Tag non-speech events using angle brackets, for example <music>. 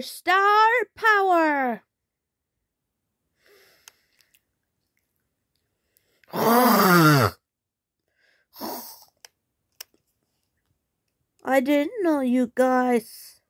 Star Power. <sighs> I didn't know you guys.